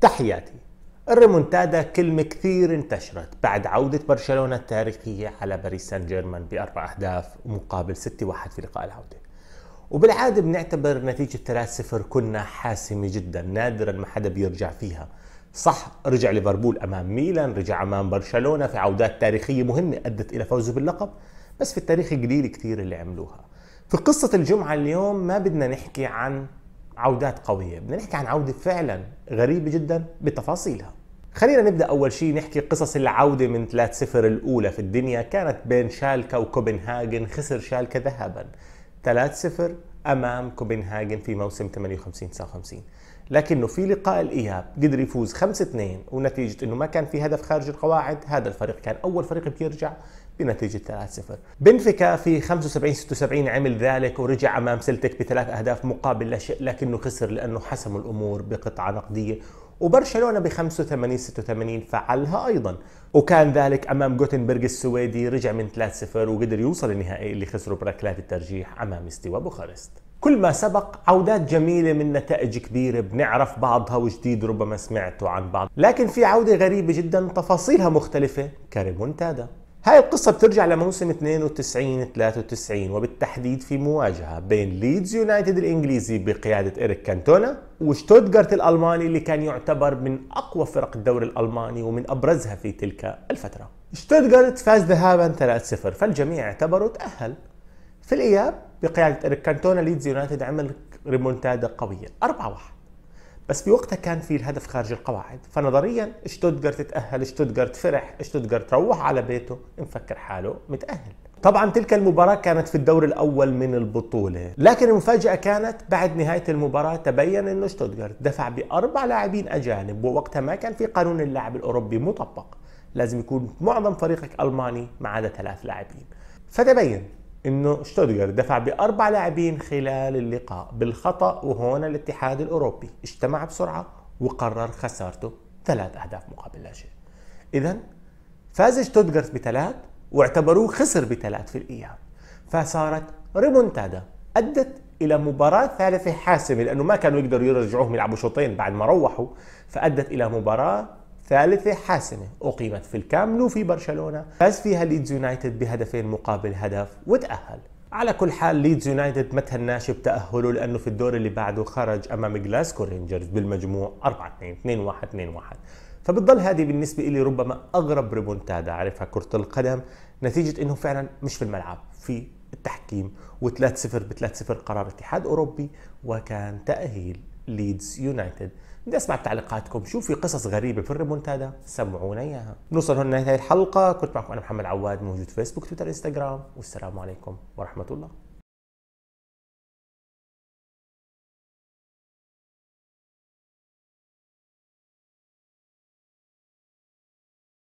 تحياتي الريمونتادا كلمة كثير انتشرت بعد عودة برشلونة التاريخية على باريس سان جيرمان بأربع أهداف مقابل 6-1 في لقاء العودة وبالعادة بنعتبر نتيجة 3-0 كنا حاسمة جدا نادرا ما حدا بيرجع فيها صح رجع ليفربول امام ميلان رجع امام برشلونه في عودات تاريخيه مهمه ادت الى فوزه باللقب بس في التاريخ قليل كثير اللي عملوها في قصة الجمعة اليوم ما بدنا نحكي عن عودات قوية بدنا نحكي عن عودة فعلا غريبة جدا بتفاصيلها خلينا نبدا اول شيء نحكي قصص العوده من 3-0 الاولى في الدنيا كانت بين شالكا وكوبنهاجن خسر شالكا ذهبا 3-0 امام كوبنهاجن في موسم 58 59 لكنه في لقاء الاياب قدر يفوز 5-2 ونتيجه انه ما كان في هدف خارج القواعد هذا الفريق كان اول فريق بيرجع بنتيجة 3-0 بنفيكا في 75-76 عمل ذلك ورجع أمام سلتك بثلاث أهداف مقابل لا شيء لكنه خسر لأنه حسموا الأمور بقطعة نقدية وبرشلونة ب 85-86 فعلها أيضا وكان ذلك أمام جوتنبرغ السويدي رجع من 3-0 وقدر يوصل النهائي اللي خسره بركلات الترجيح أمام استوى بوخارست كل ما سبق عودات جميلة من نتائج كبيرة بنعرف بعضها وجديد ربما سمعتوا عن بعض لكن في عودة غريبة جدا تفاصيلها مختلفة كريمونتادا هاي القصة بترجع لموسم 92 93 وبالتحديد في مواجهة بين ليدز يونايتد الانجليزي بقيادة إريك كانتونا وشتوتغارت الالماني اللي كان يعتبر من اقوى فرق الدوري الالماني ومن ابرزها في تلك الفترة. شتوتغارت فاز ذهابا 3-0 فالجميع اعتبروا تأهل في الاياب بقياده اريك كانتونا ليدز يونايتد عمل ريمونتادا قويه 4 1 بس في وقتها كان في الهدف خارج القواعد فنظريا شتوتغارت تاهل شتوتغارت فرح شتوتغارت روح على بيته مفكر حاله متاهل طبعا تلك المباراة كانت في الدور الأول من البطولة لكن المفاجأة كانت بعد نهاية المباراة تبين أنه شتوتغارت دفع بأربع لاعبين أجانب ووقتها ما كان في قانون اللاعب الأوروبي مطبق لازم يكون معظم فريقك ألماني ما عدا ثلاث لاعبين فتبين انه شتوتغارت دفع باربع لاعبين خلال اللقاء بالخطا وهون الاتحاد الاوروبي اجتمع بسرعه وقرر خسارته ثلاث اهداف مقابل لا شيء اذا فاز شتوتغارت بثلاث واعتبروه خسر بثلاث في الاياب فصارت ريمونتادا ادت الى مباراه ثالثه حاسمه لانه ما كانوا يقدروا يرجعوهم يلعبوا شوطين بعد ما روحوا فادت الى مباراه ثالثة حاسمة أقيمت في الكامب في برشلونة فاز فيها ليدز يونايتد بهدفين مقابل هدف وتأهل على كل حال ليدز يونايتد ما تهناش بتأهله لأنه في الدور اللي بعده خرج أمام جلاسكو رينجرز بالمجموع 4 2 2 1 2 1 فبتضل هذه بالنسبة لي ربما أغرب ريمونتادا عرفها كرة القدم نتيجة أنه فعلا مش في الملعب في التحكيم و3-0 ب 3-0 قرار اتحاد أوروبي وكان تأهيل ليدز يونايتد بدي اسمع تعليقاتكم شو في قصص غريبه في الريمونتادا سمعونا اياها نوصل هون لنهايه الحلقه كنت معكم انا محمد عواد موجود فيسبوك تويتر انستغرام والسلام عليكم ورحمه الله